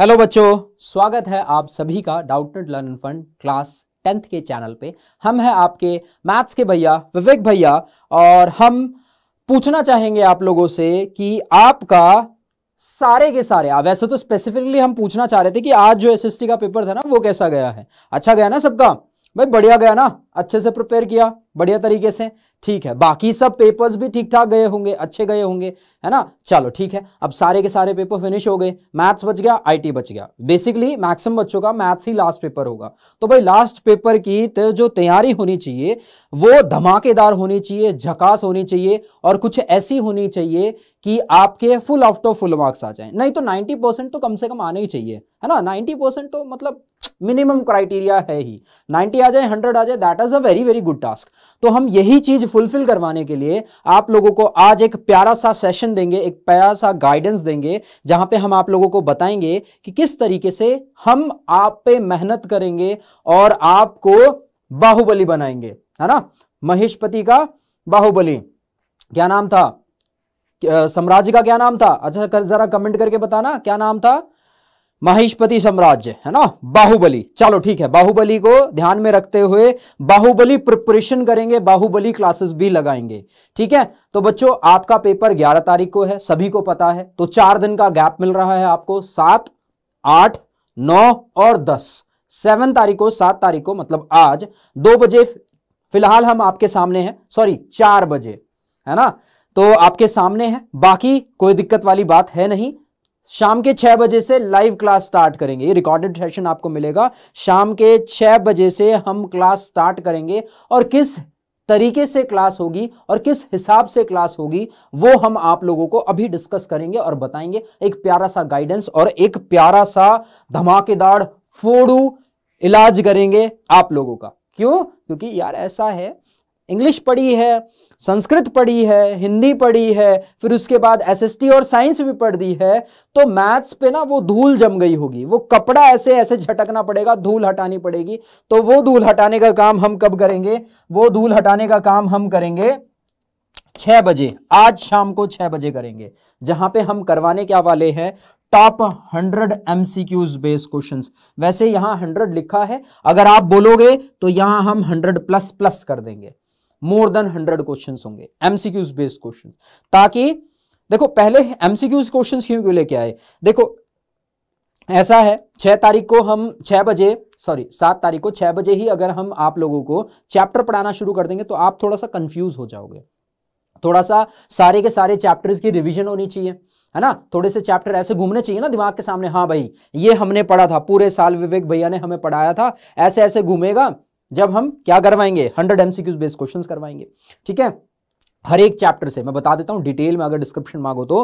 hello बच्चों स्वागत है आप सभी का Doubtnut learn fund class tenth के चैनल पे हम हैं आपके मैथ्स के भैया विवेक भैया और हम पूछना चाहेंगे आप लोगों से कि आपका सारे के सारे वैसे तो स्पेसिफिकली हम पूछना चाह रहे थे कि आज जो एसएसटी का पेपर था ना वो कैसा गया है अच्छा गया ना सबका भाई बढ़िया गया ना अच्छे से प्रिपेयर किया बढ़िया तरीके से ठीक है बाकी सब पेपर्स भी ठीक ठाक गए होंगे अच्छे गए होंगे है ना चलो ठीक है अब सारे के सारे पेपर फिनिश हो गए मैथ्स बच गया आईटी बच गया बेसिकली मैक्सिम बच्चों का मैथ्स ही लास्ट पेपर होगा तो भाई लास्ट पेपर की जो तैयारी होनी चाहिए वो धमाकेदार होनी चाहिए झकास होनी चाहिए और कुछ ऐसी होनी चाहिए कि आपके फुल ऑफ फुल मार्क्स आ जाए नहीं तो नाइनटी परसेंट तो कम से कम आने ही चाहिए है ना नाइनटी परसेंट तो मतलब मिनिमम क्राइटेरिया है ही नाइनटी आ जाए हंड्रेड आ जाए that is a very very good task तो हम यही चीज़ फुलफिल करवाने के लिए आप लोगों को आज एक प्यारा सा सेशन देंगे एक प्यारा सा गाइडेंस देंगे जहां पे हम आप लोगों को बताएंगे कि किस तरीके से हम आप पे मेहनत करेंगे और आपको बाहुबली बनाएंगे है ना महेशपति का बाहुबली क्या नाम था साम्राज्य का क्या नाम था अच्छा कर जरा कमेंट करके बताना क्या नाम था महेशपति साम्राज्य है ना बाहुबली चलो ठीक है बाहुबली को ध्यान में रखते हुए बाहुबली प्रिपरेशन करेंगे बाहुबली क्लासेस भी लगाएंगे ठीक है तो बच्चों आपका पेपर 11 तारीख को है सभी को पता है तो चार दिन का गैप मिल रहा है आपको सात आठ नौ और दस सेवन तारीख को सात तारीख को मतलब आज दो बजे फिलहाल हम आपके सामने हैं सॉरी चार बजे है ना तो आपके सामने है बाकी कोई दिक्कत वाली बात है नहीं शाम के छह बजे से लाइव क्लास स्टार्ट करेंगे ये रिकॉर्डेड सेशन आपको मिलेगा शाम के छह बजे से हम क्लास स्टार्ट करेंगे और किस तरीके से क्लास होगी और किस हिसाब से क्लास होगी वो हम आप लोगों को अभी डिस्कस करेंगे और बताएंगे एक प्यारा सा गाइडेंस और एक प्यारा सा धमाकेदार फोड़ू इलाज करेंगे आप लोगों का क्यों क्योंकि यार ऐसा है इंग्लिश पढ़ी है संस्कृत पढ़ी है हिंदी पढ़ी है फिर उसके बाद एसएसटी और साइंस भी पढ़ दी है तो मैथ्स पे ना वो धूल जम गई होगी वो कपड़ा ऐसे ऐसे झटकना पड़ेगा धूल हटानी पड़ेगी तो वो धूल हटाने का काम हम कब करेंगे वो धूल हटाने का काम हम करेंगे छह बजे आज शाम को छह बजे करेंगे जहां पे हम करवाने क्या वाले हैं top C MCQs base question वैसे यहां हंड्रेड लिखा है अगर आप बोलोगे तो यहां हम हंड्रेड प्लस प्लस कर देंगे मोर देन हंड्रेड क्वेश्चन होंगे एमसीक्यूज बेस्ड क्वेश्चन ताकि देखो पहले एमसीक्यूज क्वेश्चन क्यों क्यों लेके आए देखो ऐसा है छह तारीख को हम छह बजे सॉरी सात तारीख को छह बजे ही अगर हम आप लोगों को चैप्टर पढ़ाना शुरू कर देंगे तो आप थोड़ा सा कंफ्यूज हो जाओगे थोड़ा सा सारे के सारे चैप्टर्स की रिवीजन होनी चाहिए है ना थोड़े से चैप्टर ऐसे घूमने चाहिए ना दिमाग के सामने हाँ भाई ये हमने पढ़ा था पूरे साल विवेक भैया ने हमें पढ़ाया था ऐसे ऐसे घूमेगा जब हम क्या करवाएंगे हंड्रेड एमसीक्यूज बेस्ड क्वेश्चन करवाएंगे ठीक है हर एक चैप्टर से मैं बता देता हूं डिटेल में अगर डिस्क्रिप्शन मांगो तो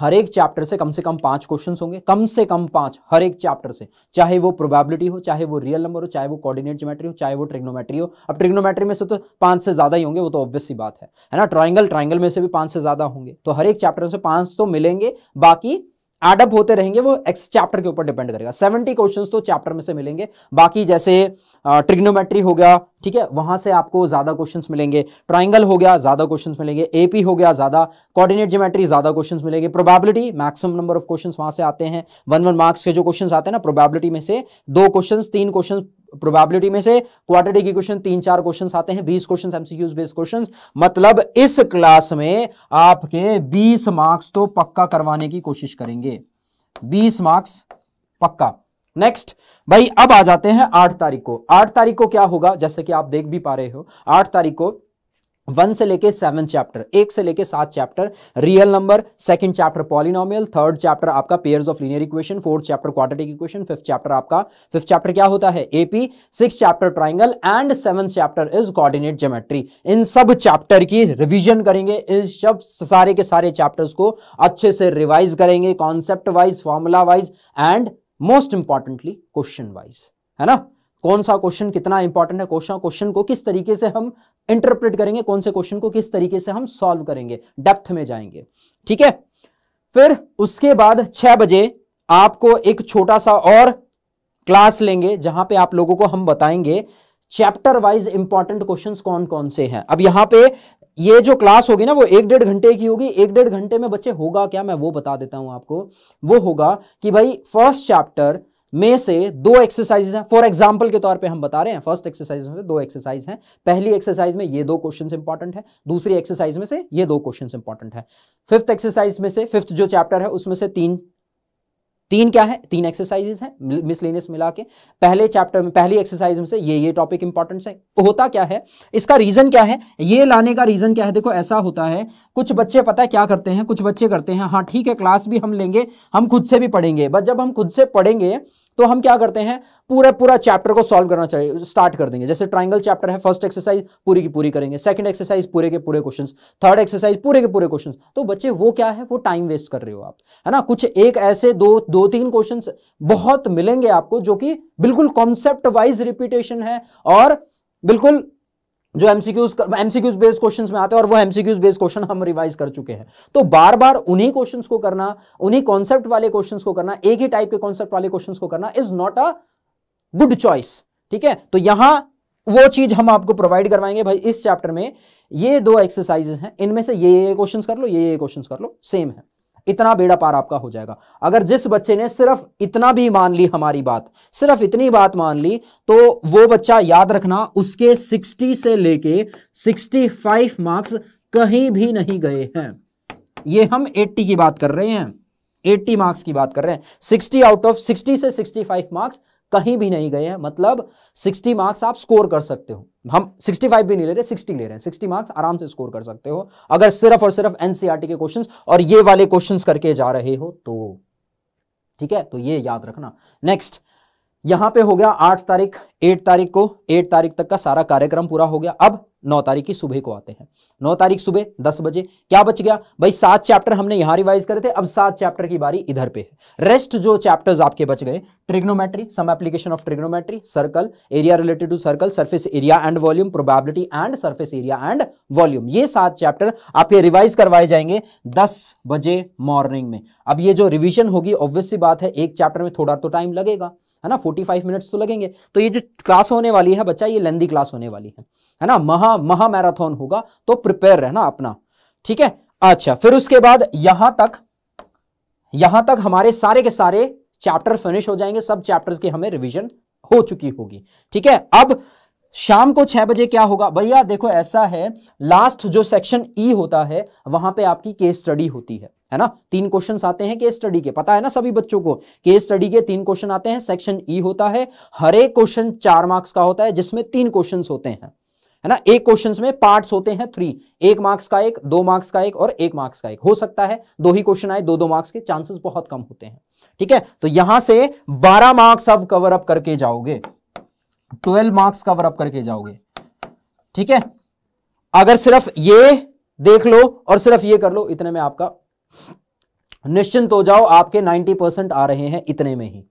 हर एक चैप्टर से कम से कम पांच क्वेश्चन होंगे कम से कम पांच हर एक चैप्टर से चाहे वो प्रोबेबिलिटी हो चाहे वो रियल नंबर हो चाहे वो कोऑर्डिनेट ज्योमेट्री हो चाहे वो ट्रिग्नोमेट्री हो अब ट्रिग्नोमेट्री में से तो पांच से ज्यादा ही होंगे वो तो ऑब्वियस सी बात है है ना ट्राइंगल ट्राइंगल में से भी पांच से ज्यादा होंगे तो हर एक चैप्टर से पांच तो मिलेंगे बाकी एडअप होते रहेंगे वो एक्स चैप्टर के ऊपर डिपेंड करेगा सेवेंटी क्वेश्चन तो चैप्टर में से मिलेंगे बाकी जैसे ट्रिग्नोमेट्री हो गया ठीक है वहां से आपको ज्यादा क्वेश्चंस मिलेंगे ट्राइंगल हो गया ज्यादा क्वेश्चंस मिलेंगे एपी हो गया ज्यादा कोऑर्डिनेट ज्योमेट्री ज्यादा क्वेश्चंस मिलेंगे probability maximum number of question वहां से आते हैं वन वन मार्क्स के जो क्वेश्चन आते हैं ना प्रोबेबिलिटी में से दो क्वेश्चन तीन क्वेश्चन प्रोबेबिलिटी में से क्वार्टर डे क्वाड्रेटिक क्वेश्चन तीन चार क्वेश्चन आते हैं बीस क्वेश्चन एमसीक्यूज बेस्ड क्वेश्चन मतलब इस क्लास में आपके बीस मार्क्स तो पक्का करवाने की कोशिश करेंगे बीस मार्क्स पक्का नेक्स्ट भाई अब आ जाते हैं आठ तारीख को आठ तारीख को क्या होगा जैसे कि आप देख भी पा रहे हो आठ तारीख को वन से लेके सेवन चैप्टर एक से लेके सात chapter real number second chapter polynomial third chapter आपका pairs of linear equation fourth chapter quadratic equation fifth chapter आपका फिफ्थ चैप्टर क्या होता है AP six chapter triangle and seven chapter is coordinate geometry इन सब चैप्टर की revision करेंगे इन सब सारे के सारे चैप्टर्स को अच्छे से रिवाइज करेंगे concept wise formula wise and most importantly question wise है ना कौन सा क्वेश्चन कितना इंपॉर्टेंट है क्वेश्चन क्वेश्चन को किस तरीके से हम इंटरप्रेट करेंगे कौन से क्वेश्चन को किस तरीके से हम सॉल्व करेंगे डेप्थ में जाएंगे ठीक है फिर उसके बाद छह बजे आपको एक छोटा सा और क्लास लेंगे जहां पे आप लोगों को हम बताएंगे चैप्टर वाइज इंपॉर्टेंट क्वेश्चन कौन कौन से हैं अब यहां पे ये जो क्लास होगी ना वो एक डेढ़ घंटे की होगी एक डेढ़ घंटे में बच्चे होगा क्या मैं वो बता देता हूं आपको वो होगा कि भाई फर्स्ट चैप्टर में से दो एक्सरसाइजेस हैं फॉर एग्जाम्पल के तौर पे हम बता रहे हैं फर्स्ट एक्सरसाइज में से दो एक्सरसाइज हैं पहली एक्सरसाइज में ये दो क्वेश्चन इंपॉर्टेंट है दूसरी एक्सरसाइज में से ये दो क्वेश्चन इंपॉर्टेंट है फिफ्थ एक्सरसाइज में से फिफ्थ जो चैप्टर है उसमें से तीन तीन क्या है तीन एक्सरसाइजेस हैं मिसलेनियस मिला के पहले चैप्टर में पहली एक्सरसाइज में से ये ये टॉपिक इंपॉर्टेंट है होता क्या है इसका रीजन क्या है ये लाने का रीजन क्या है देखो ऐसा होता है कुछ बच्चे पता है क्या करते हैं कुछ बच्चे करते हैं हाँ ठीक है क्लास भी हम लेंगे हम खुद से भी पढ़ेंगे बट जब हम खुद से पढ़ेंगे तो हम क्या करते हैं पूरा पूरा चैप्टर को सॉल्व करना चाहिए स्टार्ट कर देंगे जैसे ट्राइंगल चैप्टर है फर्स्ट एक्सरसाइज पूरी की पूरी करेंगे सेकंड एक्सरसाइज पूरे के पूरे क्वेश्चन थर्ड एक्सरसाइज पूरे के पूरे क्वेश्चन तो बच्चे वो क्या है वो टाइम वेस्ट कर रहे हो आप है ना कुछ एक ऐसे दो दो तीन क्वेश्चन बहुत मिलेंगे आपको जो कि बिल्कुल कॉन्सेप्ट वाइज रिपीटेशन है और बिल्कुल जो एमसीक्यूज एमसीक्यूज बेस्ड क्वेश्चंस में आते हैं और वो एमसीक्यूज बेस्ड क्वेश्चन हम रिवाइज कर चुके हैं तो बार बार उन्हीं क्वेश्चंस को करना उन्हीं कॉन्सेप्ट वाले क्वेश्चंस को करना एक ही टाइप के कॉन्सेप्ट वाले क्वेश्चंस को करना is not a good choice ठीक है तो यहां वो चीज हम आपको प्रोवाइड करवाएंगे भाई इस चैप्टर में ये दो एक्सरसाइजेस हैं इनमें से ये ये क्वेश्चंस कर लो ये ये क्वेश्चंस कर लो सेम है इतना बेड़ा पार आपका हो जाएगा अगर जिस बच्चे ने सिर्फ इतना भी मान ली हमारी बात सिर्फ इतनी बात मान ली तो वो बच्चा याद रखना उसके 60 से लेके 65 मार्क्स कहीं भी नहीं गए हैं ये हम 80 की बात कर रहे हैं 80 मार्क्स की बात कर रहे हैं 60 आउट ऑफ 60 से 65 मार्क्स कहीं भी नहीं गए हैं मतलब 60 मार्क्स आप स्कोर कर सकते हो हम 65 भी नहीं ले रहे 60 ले रहे हैं 60 मार्क्स आराम से स्कोर कर सकते हो अगर सिर्फ और सिर्फ एनसीईआरटी e के क्वेश्चंस और ये वाले क्वेश्चंस करके जा रहे हो तो ठीक है तो ये याद रखना नेक्स्ट यहां पे हो गया आठ तारीख एट तारीख को एट तारीख तक का सारा कार्यक्रम पूरा हो गया अब नौ तारीख की सुबह को आते हैं नौ तारीख सुबह दस बजे क्या बच गया भाई सात चैप्टर हमने यहां रिवाइज करे थे अब सात चैप्टर की बारी इधर पे है रेस्ट जो चैप्टर्स आपके बच गए trigonometry some application of trigonometry circle area related to circle surface area and volume probability and surface area and volume ये सात चैप्टर आपके रिवाइज करवाए जाएंगे दस बजे मॉर्निंग में अब ये जो रिविजन होगी ऑब्वियसली बात है एक चैप्टर में थोड़ा तो टाइम लगेगा है ना फोर्टी फाइव मिनट्स तो लगेंगे तो ये जो क्लास होने वाली है बच्चा ये लेंदी क्लास होने वाली है है ना महा महा मैराथन होगा तो प्रिपेयर रहना अपना ठीक है अच्छा फिर उसके बाद यहां तक यहां तक हमारे सारे के सारे चैप्टर फिनिश हो जाएंगे सब चैप्टर की हमें रिविजन हो चुकी होगी ठीक है अब शाम को छह बजे क्या होगा भैया देखो ऐसा है लास्ट जो सेक्शन ई e होता है वहां पे आपकी केस स्टडी होती है है ना तीन क्वेश्चन आते हैं केस स्टडी के पता है ना सभी बच्चों को केस स्टडी के तीन क्वेश्चन आते हैं सेक्शन ई e होता है हर एक क्वेश्चन चार मार्क्स का होता है जिसमें तीन क्वेश्चन होते हैं है ना एक क्वेश्चन में पार्ट्स होते हैं थ्री एक मार्क्स का एक दो मार्क्स का एक और एक मार्क्स का एक हो सकता है दो ही क्वेश्चन आए दो दो मार्क्स के चांसेस बहुत कम होते हैं ठीक है तो यहां से बारह मार्क्स अब कवर अप करके जाओगे ट्वेल्व मार्क्स कवर अप करके जाओगे ठीक है अगर सिर्फ ये देख लो और सिर्फ ये कर लो इतने में आपका निश्चिंत हो जाओ आपके 90 परसेंट आ रहे हैं इतने में ही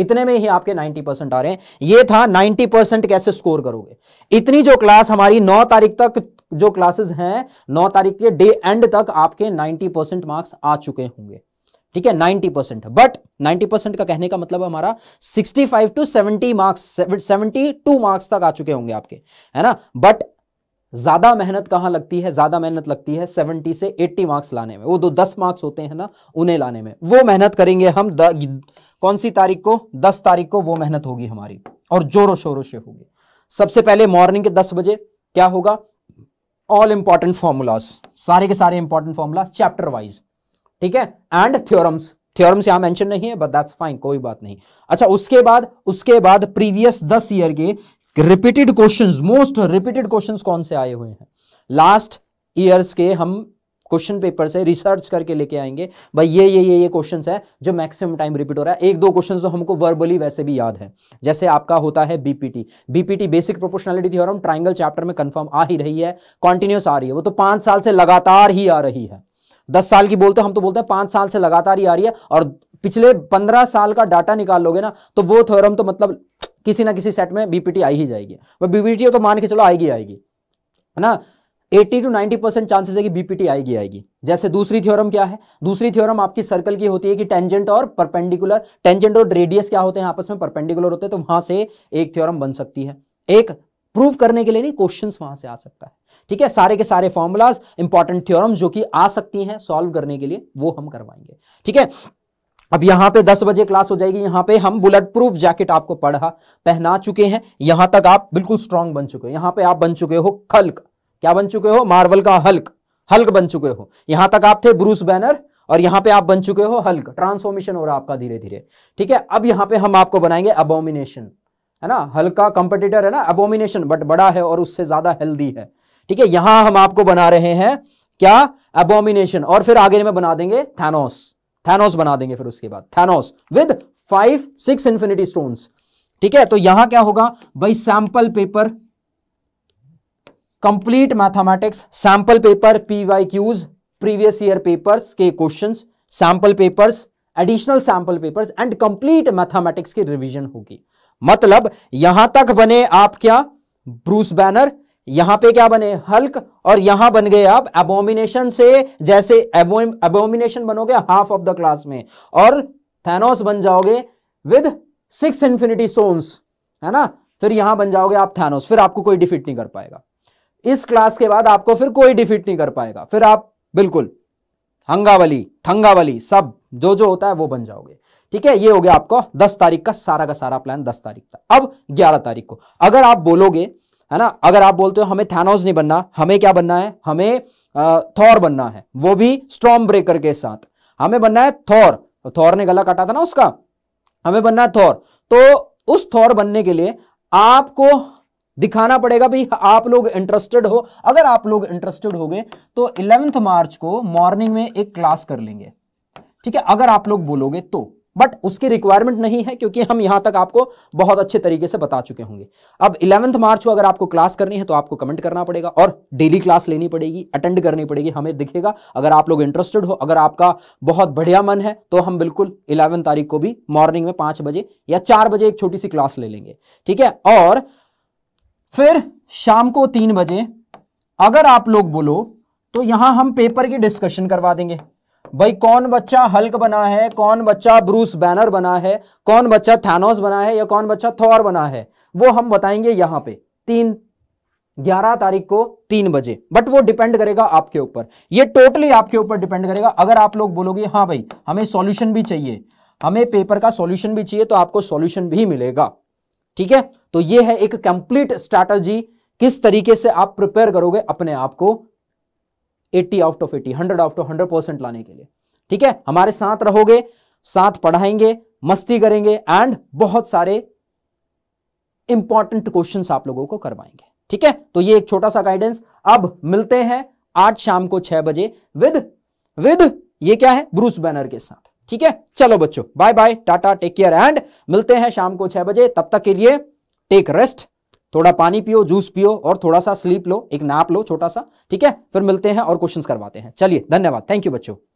इतने में ही आपके 90 परसेंट आ रहे हैं ये था 90 परसेंट कैसे स्कोर करोगे इतनी जो क्लास हमारी 9 तारीख तक जो क्लासेस हैं 9 तारीख के डे एंड तक आपके 90 परसेंट मार्क्स आ चुके होंगे ठीक है 90 परसेंट बट 90 परसेंट का कहने का मतलब हमारा 65 टू 70 मार्क्स 72 मार्क्स तक आ चुके होंगे आपके है ना बट ज़्यादा मेहनत कहां लगती है ज़्यादा मेहनत लगती है 70 से 80 मार्क्स लाने में वो दो 10 मार्क्स होते हैं ना उन्हें लाने में वो मेहनत करेंगे हम द, कौन सी तारीख को 10 तारीख को वो मेहनत होगी हमारी और जोरों शोरों से होगी सबसे पहले मॉर्निंग के 10 बजे क्या होगा ऑल इंपॉर्टेंट फॉर्मूलाज सारे के सारे इंपॉर्टेंट फॉर्मूलाज चैप्टर वाइज ठीक है एंड थ्योरम्स थ्योरम्स यहां मेंशन नहीं है बट दैट्स फाइन कोई बात नहीं अच्छा उसके बाद उसके बाद प्रीवियस दस ईयर के repeated questions most repeated questions कौन से आए हुए हैं लास्ट ईयर्स के हम क्वेश्चन पेपर से रिसर्च करके लेके आएंगे भाई ये ये ये ये क्वेश्चंस है जो मैक्सिमम टाइम रिपीट हो रहा है एक दो क्वेश्चंस तो हमको वर्बली वैसे भी याद है जैसे आपका होता है BPT BPT basic proportionality theorem triangle chapter में कंफर्म आ ही रही है कॉन्टिन्यूस आ रही है वो तो पांच साल से लगातार ही आ रही है दस साल की बोलते हम तो बोलते हैं पांच साल से लगातार ही आ रही है और पिछले पंद्रह साल का डाटा निकाल लोगे ना तो वो थ्योरम तो मतलब किसी ना किसी सेट में बीपीटी आई ही जाएगी वह बीपीटी तो मान के चलो आएगी आएगी है ना 80 टू 90 परसेंट चांसेस है कि बीपीटी आएगी आएगी जैसे दूसरी थ्योरम क्या है दूसरी थ्योरम आपकी सर्कल की होती है कि टेंजेंट और परपेंडिकुलर टेंजेंट और रेडियस क्या होते हैं आपस में परपेंडिकुलर होते हैं तो वहां से एक थ्योरम बन सकती है एक प्रूव करने के लिए नहीं क्वेश्चन वहां से आ सकता है ठीक है सारे के सारे फॉर्मूलाज इंपॉर्टेंट थ्योरम जो कि आ सकती हैं सॉल्व करने के लिए वो हम करवाएंगे ठीक है अब यहां पे 10 बजे क्लास हो जाएगी यहां पे हम बुलेट प्रूफ जैकेट आपको पढ़ा पहना चुके हैं यहां तक आप बिल्कुल स्ट्रांग बन चुके हो यहाँ पे आप बन चुके हो खल्क क्या बन चुके हो मार्वल का हल्क हल्क बन चुके हो यहां तक आप थे ब्रूस बैनर और यहाँ पे आप बन चुके हो हल्क ट्रांसफॉर्मेशन हो रहा आपका धीरे धीरे ठीक है अब यहां पर हम आपको बनाएंगे अबोमिनेशन है ना हल्का कंपटीटर है ना अबोमिनेशन बट बड़ा है और उससे ज्यादा हेल्दी है ठीक है यहां हम आपको बना रहे हैं क्या अबोमिनेशन और फिर आगे में बना देंगे थैनोस थैनोस बना देंगे फिर उसके बाद Thanos with five six infinity stone ठीक है तो यहां क्या होगा भाई sample paper complete mathematics sample paper PYQs previous year papers के questions sample papers additional sample papers and complete mathematics की रिवीजन होगी मतलब यहां तक बने आप क्या ब्रूस बैनर यहां पे क्या बने हल्क और यहां बन गए आप एबोमिनेशन से जैसे एबोमिनेशन बनोगे हाफ ऑफ द क्लास में और थैनोस बन जाओगे विद सिक्स इंफिनिटी सोन्स है ना फिर यहां बन जाओगे आप थैनोस फिर आपको कोई डिफीट नहीं कर पाएगा इस क्लास के बाद आपको फिर कोई डिफीट नहीं कर पाएगा फिर आप बिल्कुल हंगावली थंगावली सब जो जो होता है वो बन जाओगे ठीक है ये हो गया आपको दस तारीख का सारा का सारा प्लान दस तारीख का अब ग्यारह तारीख को अगर आप बोलोगे है ना अगर आप बोलते हो हमें थैनोज नहीं बनना हमें क्या बनना है हमें थौर बनना है वो भी स्ट्रॉम ब्रेकर के साथ हमें बनना है थौर थौर ने गला काटा था ना उसका हमें बनना है थौर तो उस थौर बनने के लिए आपको दिखाना पड़ेगा भाई आप लोग इंटरेस्टेड हो अगर आप लोग इंटरेस्टेड हो गए तो इलेवेंथ मार्च को मॉर्निंग में एक क्लास कर लेंगे ठीक है अगर आप लोग बोलोगे तो बट उसकी रिक्वायरमेंट नहीं है क्योंकि हम यहां तक आपको बहुत अच्छे तरीके से बता चुके होंगे अब इलेवंथ मार्च को अगर आपको क्लास करनी है तो आपको कमेंट करना पड़ेगा और डेली क्लास लेनी पड़ेगी अटेंड करनी पड़ेगी हमें दिखेगा अगर आप लोग इंटरेस्टेड हो अगर आपका बहुत बढ़िया मन है तो हम बिल्कुल इलेवेंथ तारीख को भी मॉर्निंग में पांच बजे या चार बजे एक छोटी सी क्लास ले लेंगे ठीक है और फिर शाम को तीन बजे अगर आप लोग बोलो तो यहां हम पेपर की डिस्कशन करवा देंगे भाई कौन बच्चा हल्क बना है कौन बच्चा ब्रूस बैनर बना है कौन बच्चा थैनोस बना है या कौन बच्चा थौर बना है वो हम बताएंगे यहां पे तीन ग्यारह तारीख को तीन बजे बट वो डिपेंड करेगा आपके ऊपर ये टोटली आपके ऊपर डिपेंड करेगा अगर आप लोग बोलोगे हाँ भाई हमें सॉल्यूशन भी चाहिए हमें पेपर का सॉल्यूशन भी चाहिए तो आपको सॉल्यूशन भी मिलेगा ठीक है तो ये है एक कंप्लीट स्ट्रैटेजी किस तरीके से आप प्रिपेयर करोगे अपने आप को eighty out of eighty hundred out of hundred percent लाने के लिए ठीक है हमारे साथ रहोगे साथ पढ़ाएंगे मस्ती करेंगे एंड बहुत सारे इंपॉर्टेंट क्वेश्चंस आप लोगों को करवाएंगे ठीक है तो ये एक छोटा सा गाइडेंस अब मिलते हैं आज शाम को छह बजे विद विद ये क्या है ब्रूस बैनर के साथ ठीक है चलो बच्चों bye bye tata take care and मिलते हैं शाम को छह बजे तब तक के लिए टेक रेस्ट थोड़ा पानी पियो जूस पियो और थोड़ा सा स्लीप लो एक नाप लो छोटा सा ठीक है फिर मिलते हैं और क्वेश्चंस करवाते हैं चलिए धन्यवाद थैंक यू बच्चों